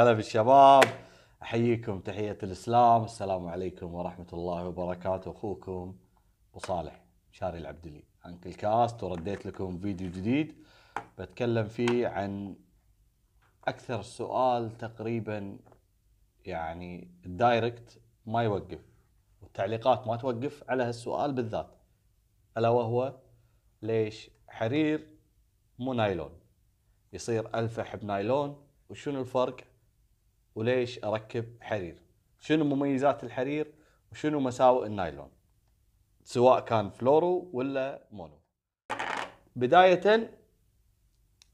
هلا بالشباب احييكم تحيه الاسلام السلام عليكم ورحمه الله وبركاته اخوكم وصالح شاري العبدلي انكل كاست ورديت لكم فيديو جديد بتكلم فيه عن اكثر سؤال تقريبا يعني الدايركت ما يوقف والتعليقات ما توقف على هالسؤال بالذات الا وهو ليش حرير مو نايلون يصير الفح بنايلون وشنو الفرق وليش اركب حرير شنو مميزات الحرير وشنو مساوئ النايلون سواء كان فلورو ولا مونو بداية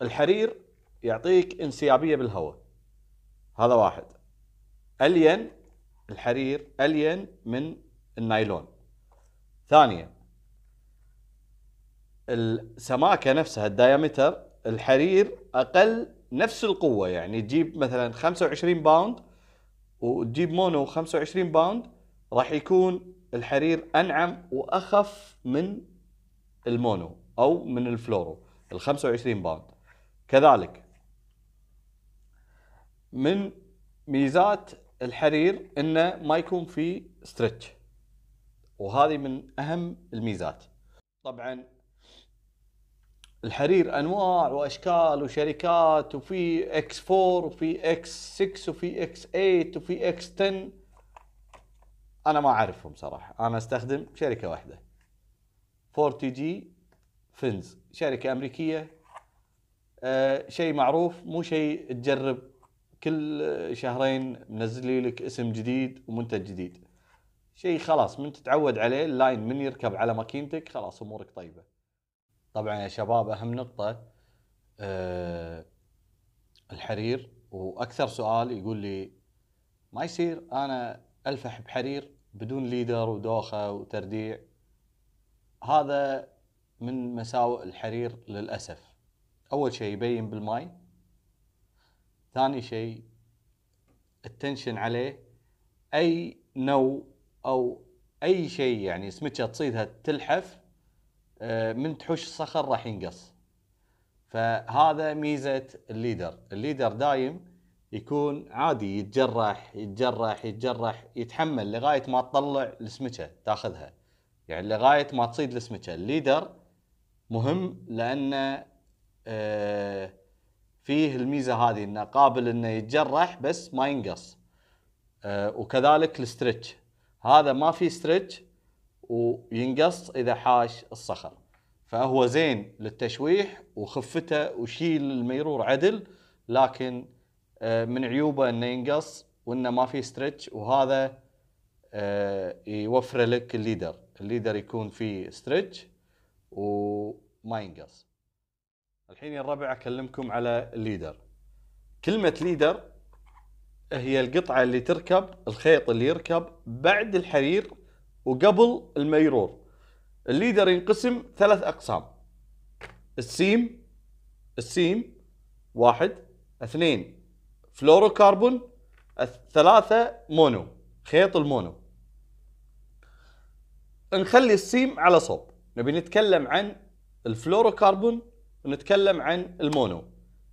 الحرير يعطيك انسيابية بالهواء هذا واحد ألين الحرير ألين من النايلون ثانيا السماكة نفسها الدايمتر الحرير أقل نفس القوه يعني تجيب مثلا 25 باوند وتجيب مونو 25 باوند راح يكون الحرير انعم واخف من المونو او من الفلورو ال 25 باوند كذلك من ميزات الحرير انه ما يكون في ستريتش وهذه من اهم الميزات طبعا الحرير انواع واشكال وشركات وفي اكس 4 وفي اكس 6 وفي اكس 8 وفي اكس 10 انا ما اعرفهم صراحه انا استخدم شركه واحده 4 تي جي فنز شركه امريكيه أه شيء معروف مو شيء تجرب كل شهرين منزل لك اسم جديد ومنتج جديد شيء خلاص من تتعود عليه اللاين من يركب على ماكينتك خلاص امورك طيبه طبعا يا شباب اهم نقطه أه الحرير واكثر سؤال يقول لي ما يصير انا الفح بحرير بدون ليدر ودوخه وترديع هذا من مساوئ الحرير للاسف اول شيء يبين بالماي ثاني شيء التنشن عليه اي نو او اي شيء يعني سمكه تصيدها تلحف آه، من تحوش الصخر راح ينقص فهذا ميزه الليدر الليدر دايم يكون عادي يتجرح يتجرح يتجرح يتحمل لغايه ما تطلع السمكه تاخذها يعني لغايه ما تصيد السمكه الليدر مهم لانه آه، فيه الميزه هذه انه قابل انه يتجرح بس ما ينقص آه، وكذلك الستريتش هذا ما في ستريتش وينقص اذا حاش الصخر فهو زين للتشويح وخفته وشيل الميرور عدل لكن آه، من عيوبه انه ينقص وانه ما في ستريتش وهذا آه، يوفر لك الليدر الليدر يكون فيه ستريتش وما ينقص الحين يا الربع اكلمكم على الليدر كلمه ليدر هي القطعه اللي تركب الخيط اللي يركب بعد الحرير وقبل الميرور الليدر ينقسم ثلاث اقسام السيم السيم واحد اثنين فلوروكربون ثلاثة مونو خيط المونو نخلي السيم على صوب نبي نتكلم عن الفلوروكربون ونتكلم عن المونو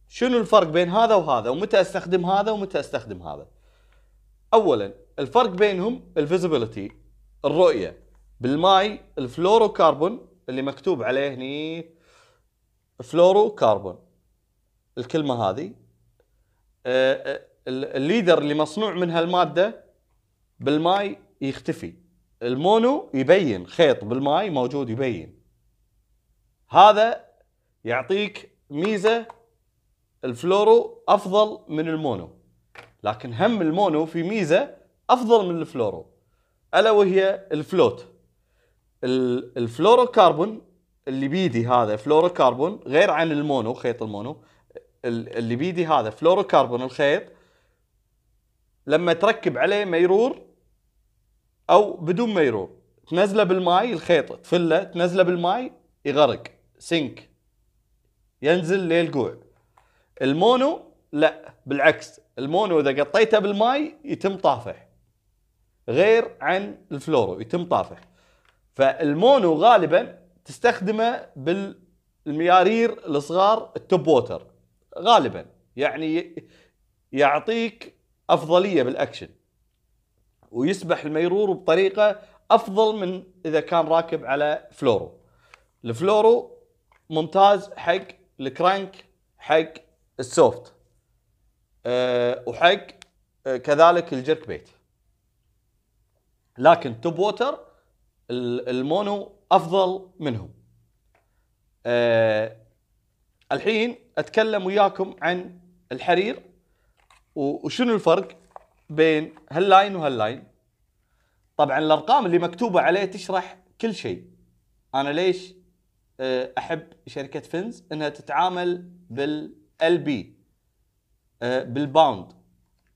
شنو الفرق بين هذا وهذا ومتى استخدم هذا ومتى استخدم هذا اولا الفرق بينهم الفيزيبيليتي الرؤيه بالماي كاربون اللي مكتوب عليه هني كاربون الكلمه هذه آه، آه، الليدر اللي مصنوع من هالماده بالماي يختفي المونو يبين خيط بالماي موجود يبين هذا يعطيك ميزه الفلورو افضل من المونو لكن هم المونو في ميزه افضل من الفلورو الا وهي الفلوت الفلوروكربون اللي بيدي هذا فلوروكربون غير عن المونو خيط المونو اللي بيدي هذا فلوروكربون الخيط لما تركب عليه ميرور او بدون ميرور تنزله بالماي الخيط تفله تنزله بالماي يغرق سنك ينزل للقوع المونو لا بالعكس المونو اذا قطيته بالماي يتم طافح غير عن الفلورو يتم طافه فالمونو غالبا تستخدمه بالميارير الصغار التوب ووتر غالبا يعني يعطيك افضليه بالاكشن ويسبح الميرور بطريقه افضل من اذا كان راكب على فلورو الفلورو ممتاز حق الكرانك حق السوفت أه وحق أه كذلك الجرك بيت لكن توب ووتر المونو افضل منهم أه الحين اتكلم وياكم عن الحرير وشنو الفرق بين هاللاين وهاللاين طبعا الارقام اللي مكتوبه عليه تشرح كل شيء انا ليش آه، احب شركه فنز انها تتعامل بالال آه، بي بالباوند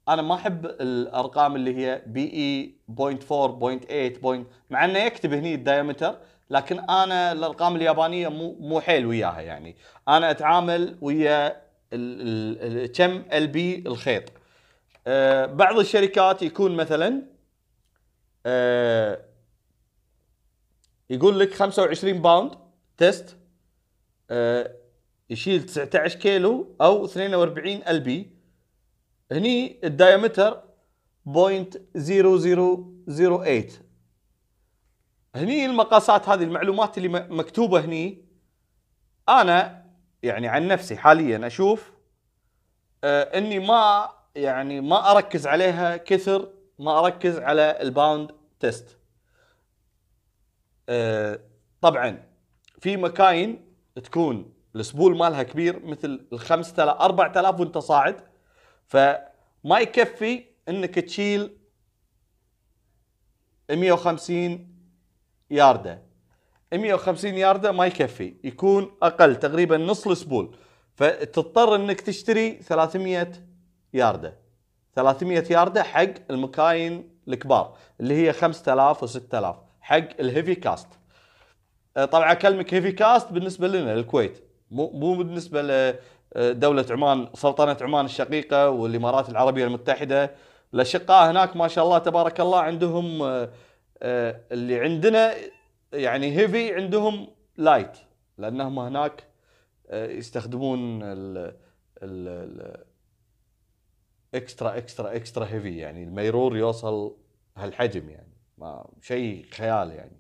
انا ما احب الارقام اللي هي بي اي بوينت بوينت بوينت مع انه يكتب هني الدايمتر لكن انا الارقام اليابانيه مو مو حيل وياها يعني انا اتعامل ويا كم ال بي الخيط أه بعض الشركات يكون مثلا أه يقول لك 25 باوند تيست أه يشيل 19 كيلو او 42 ال بي هني الدايمتر 0.0008 هني المقاسات هذه المعلومات اللي مكتوبة هني أنا يعني عن نفسي حاليا أشوف آه أني ما يعني ما أركز عليها كثر ما أركز على الباوند تيست آه طبعا في مكاين تكون السبول مالها كبير مثل ال 5000 4000 وانت صاعد فما يكفي انك تشيل 150 يارده 150 يارده ما يكفي يكون اقل تقريبا نص الاسبول فتضطر انك تشتري 300 يارده 300 يارده حق المكاين الكبار اللي هي 5000 و6000 حق الهيفي كاست طبعا اكلمك هيفي كاست بالنسبه لنا الكويت مو مو بالنسبه دولة عمان سلطنة عمان الشقيقة والإمارات العربية المتحدة الأشقاء هناك ما شاء الله تبارك الله عندهم آه، آه، اللي عندنا يعني هيفي عندهم لايت لأنهم هناك آه، يستخدمون ال ال اكسترا اكسترا اكسترا هيفي يعني الميرور يوصل هالحجم يعني ما شيء خيال يعني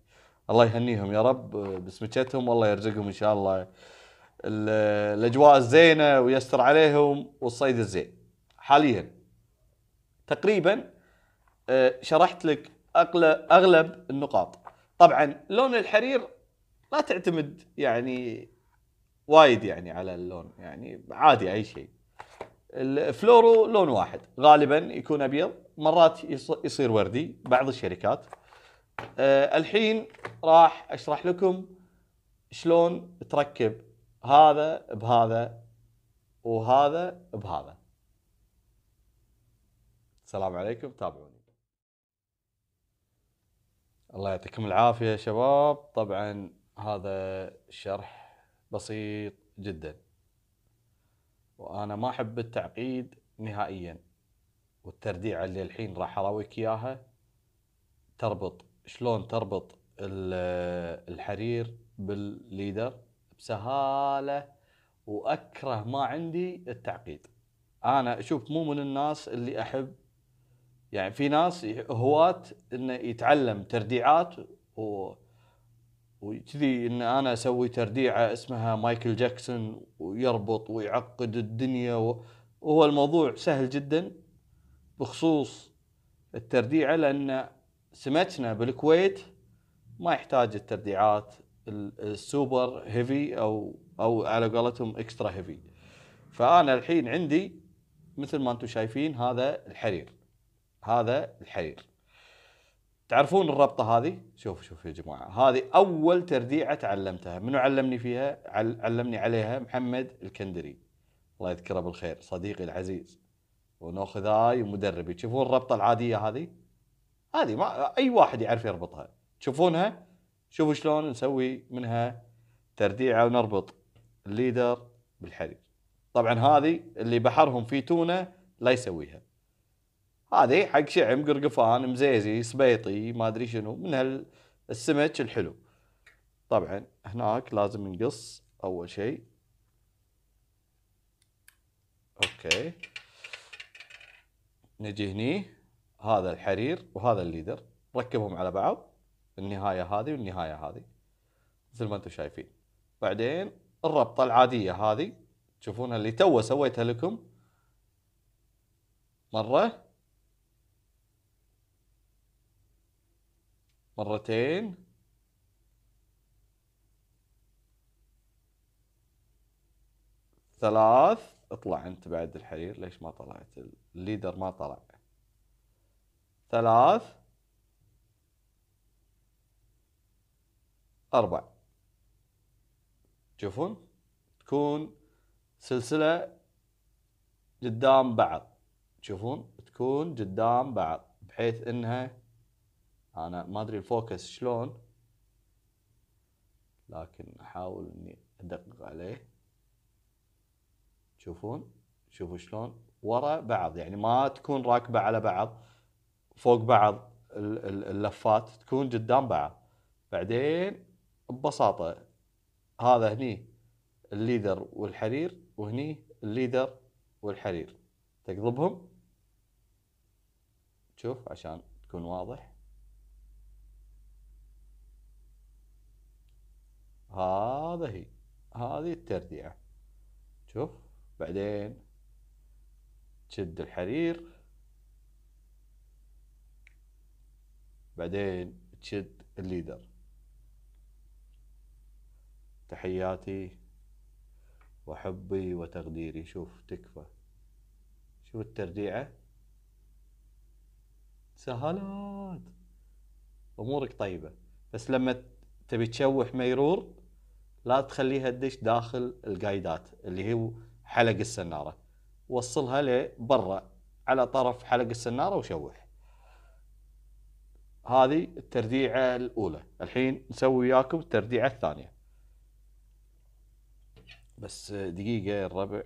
الله يهنيهم يا رب بسمكتهم والله يرزقهم ان شاء الله الاجواء الزينه ويستر عليهم والصيد الزين حاليا تقريبا آه، شرحت لك اغلب النقاط طبعا لون الحرير لا تعتمد يعني وايد يعني على اللون يعني عادي اي شيء الفلورو لون واحد غالبا يكون ابيض مرات يصير وردي بعض الشركات أه الحين راح اشرح لكم شلون تركب هذا بهذا وهذا بهذا السلام عليكم تابعوني الله يعطيكم العافية يا شباب طبعا هذا شرح بسيط جدا وأنا ما أحب التعقيد نهائيا والترديعة اللي الحين راح أراويك إياها تربط شلون تربط الحرير بالليدر بسهاله واكره ما عندي التعقيد انا اشوف مو من الناس اللي احب يعني في ناس هواة انه يتعلم ترديعات و وكذي ان انا اسوي ترديعه اسمها مايكل جاكسون ويربط ويعقد الدنيا وهو الموضوع سهل جدا بخصوص الترديعه لان سمتنا بالكويت ما يحتاج الترديعات السوبر هيفي او او على قولتهم اكسترا هيفي فانا الحين عندي مثل ما انتم شايفين هذا الحرير هذا الحرير تعرفون الربطه هذه شوف شوف يا جماعه هذه اول ترديعه تعلمتها منو علمني فيها علمني عليها محمد الكندري الله يذكره بالخير صديقي العزيز ونأخذ هاي ومدربي تشوفون الربطه العاديه هذه هذه ما اي واحد يعرف يربطها تشوفونها شوفوا شلون نسوي منها ترديعه ونربط الليدر بالحرير طبعا هذه اللي بحرهم في تونه لا يسويها هذه حق شعم قرقفان مزيزي سبيطي ما ادري شنو من هالسمك الحلو طبعا هناك لازم نقص اول شيء اوكي نجي هني هذا الحرير وهذا الليدر ركبهم على بعض النهايه هذه والنهايه هذه مثل ما انتم شايفين بعدين الربطه العاديه هذه تشوفونها اللي تو سويتها لكم مره مرتين ثلاث اطلع انت بعد الحرير ليش ما طلعت الليدر ما طلع ثلاث أربع تشوفون تكون سلسلة قدام بعض تشوفون تكون قدام بعض بحيث انها انا ما ادري الفوكس شلون لكن احاول اني ادقق عليه تشوفون شوفوا شلون ورا بعض يعني ما تكون راكبه على بعض فوق بعض اللفات تكون قدام بعض بعدين ببساطه هذا هني الليدر والحرير وهني الليدر والحرير تقلبهم شوف عشان تكون واضح هذا هي هذه الترديعة شوف بعدين تشد الحرير بعدين تشد الليدر تحياتي وحبي وتقديري شوف تكفى شوف الترديعة سهلات امورك طيبة بس لما تبي تشوح ميرور لا تخليها تدش داخل القايدات اللي هو حلق السنارة وصلها لبرا على طرف حلق السنارة وشوح هذه الترديعة الأولى الحين نسوي وياكم الترديعة الثانية بس دقيقة يا الربع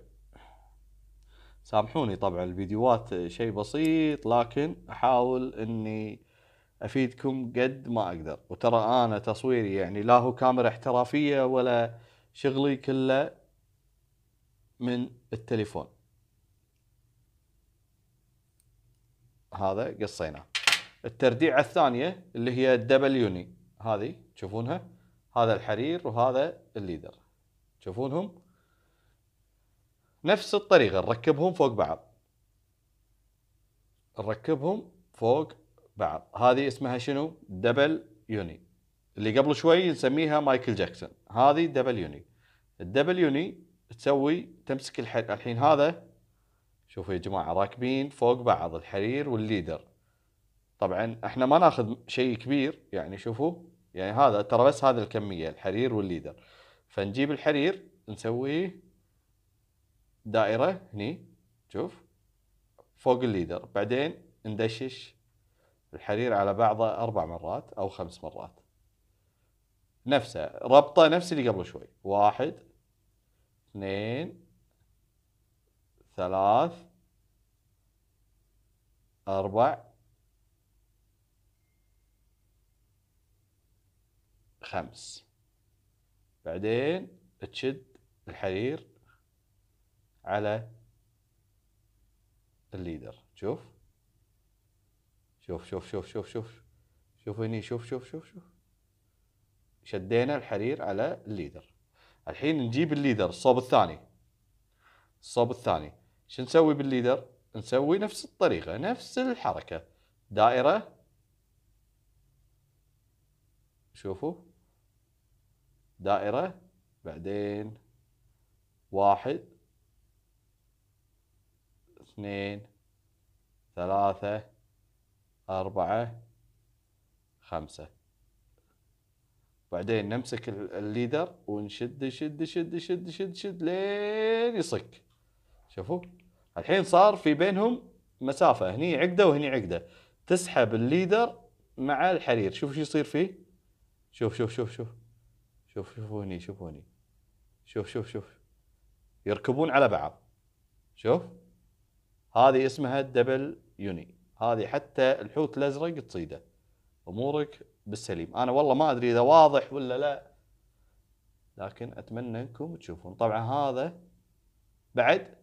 سامحوني طبعا الفيديوهات شيء بسيط لكن احاول اني افيدكم قد ما اقدر وترى انا تصويري يعني لا هو كاميرا احترافية ولا شغلي كله من التليفون هذا قصيناه الترديعة الثانية اللي هي الدبليوني هذه تشوفونها هذا الحرير وهذا الليدر تشوفونهم نفس الطريقة نركبهم فوق بعض نركبهم فوق بعض هذه اسمها شنو دبل يوني اللي قبل شوي نسميها مايكل جاكسون هذه دبل يوني الدبل يوني تسوي تمسك الحرير الحين هذا شوفوا يا جماعة راكبين فوق بعض الحرير والليدر طبعا احنا ما ناخذ شيء كبير يعني شوفوا يعني هذا ترى بس هذه الكمية الحرير والليدر فنجيب الحرير نسويه دائره هني شوف فوق الليدر بعدين ندشش الحرير على بعضه اربع مرات او خمس مرات نفسه ربطه نفس اللي قبل شوي واحد اثنين ثلاث أربع خمس بعدين تشد الحرير على الليدر شوف شوف شوف شوف شوف شوف شوف هني شوف شوف شوف شوف شدينا الحرير على الليدر الحين نجيب الليدر الصوب الثاني الصوب الثاني شو نسوي بالليدر نسوي نفس الطريقة نفس الحركة دائرة شوفوا دائرة بعدين واحد اثنين ثلاثة أربعة خمسة بعدين نمسك الليدر ونشد شد شد شد شد شد لين يصك شوفوا الحين صار في بينهم مسافة هني عقدة وهني عقدة تسحب الليدر مع الحرير شوف شو يصير فيه شوف شوف شوف شوف شوف شوفوا هني شوفوا هني شوف شوف شوف يركبون على بعض شوف هذه اسمها الدبل يوني هذه حتى الحوت الازرق تصيده امورك بالسليم انا والله ما ادري اذا واضح ولا لا لكن اتمنى انكم تشوفون طبعا هذا بعد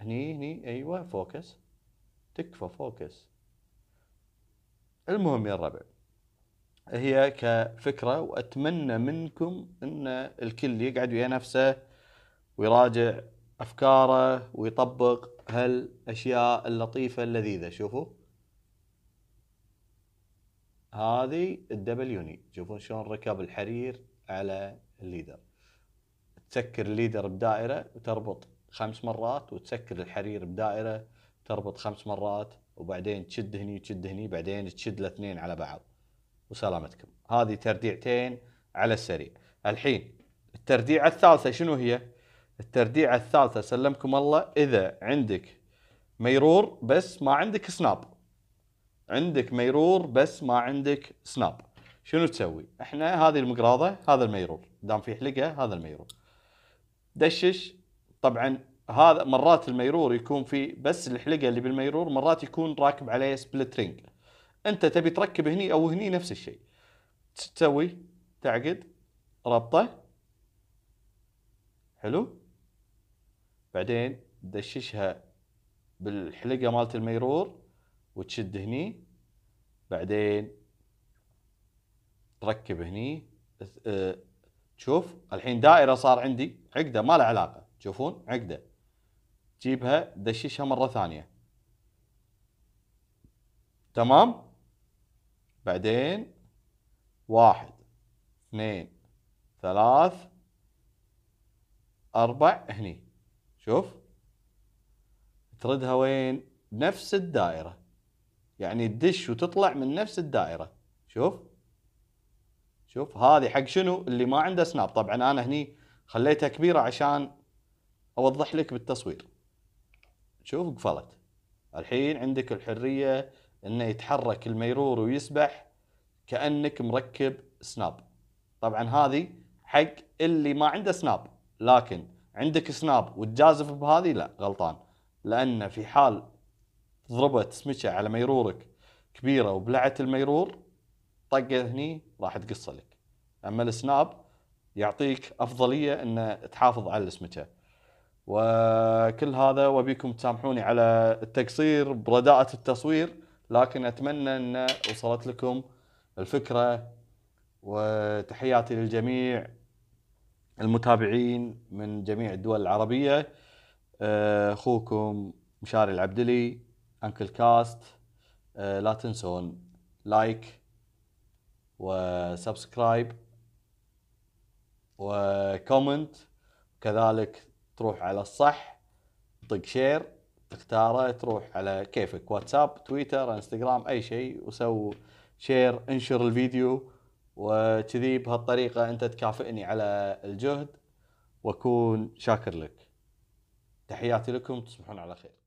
هني هني ايوه فوكس تكفى فوكس المهم يا الربع هي كفكرة وأتمنى منكم أن الكل يقعد ويا نفسه ويراجع افكاره ويطبق هالاشياء اللطيفه اللذيذه شوفوا هذه الدبل يوني شوفوا شلون ركب الحرير على الليدر تسكر الليدر بدائره وتربط خمس مرات وتسكر الحرير بدائره تربط خمس مرات وبعدين تشد هني وتشد هني بعدين تشد الاثنين على بعض وسلامتكم هذه ترديعتين على السريع الحين الترديعه الثالثه شنو هي؟ الترديعة الثالثة سلمكم الله إذا عندك ميرور بس ما عندك سناب عندك ميرور بس ما عندك سناب شنو تسوي؟ احنا هذه المقراضة هذا الميرور دام في حلقة هذا الميرور دشش طبعا هذا مرات الميرور يكون في بس الحلقة اللي بالميرور مرات يكون راكب عليه سبلت رينج انت تبي تركب هني او هني نفس الشيء تسوي تعقد ربطه حلو بعدين دششها بالحلقه مالت الميرور وتشد هني بعدين تركب هني شوف تشوف الحين دائره صار عندي عقده ما لها علاقه تشوفون عقده جيبها دششها مره ثانيه تمام بعدين واحد اثنين ثلاث اربع هني شوف تردها وين نفس الدائرة يعني تدش وتطلع من نفس الدائرة شوف شوف هذه حق شنو اللي ما عنده سناب طبعا انا هني خليتها كبيرة عشان اوضح لك بالتصوير شوف قفلت الحين عندك الحرية انه يتحرك الميرور ويسبح كأنك مركب سناب طبعا هذه حق اللي ما عنده سناب لكن عندك سناب وتجازف بهذه لا غلطان لان في حال ضربت سمكه على ميرورك كبيره وبلعت الميرور طقه هني راح تقص لك اما السناب يعطيك افضليه ان تحافظ على السمكه وكل هذا وبيكم تسامحوني على التقصير برداءة التصوير لكن اتمنى ان وصلت لكم الفكره وتحياتي للجميع المتابعين من جميع الدول العربية آه، أخوكم مشاري العبدلي أنكل آه، كاست لا تنسون لايك وسبسكرايب وكومنت كذلك تروح على الصح طق شير تختاره تروح على كيفك واتساب تويتر انستغرام اي شيء وسو شير انشر الفيديو وكذي بهالطريقه انت تكافئني على الجهد واكون شاكر لك تحياتي لكم تصبحون على خير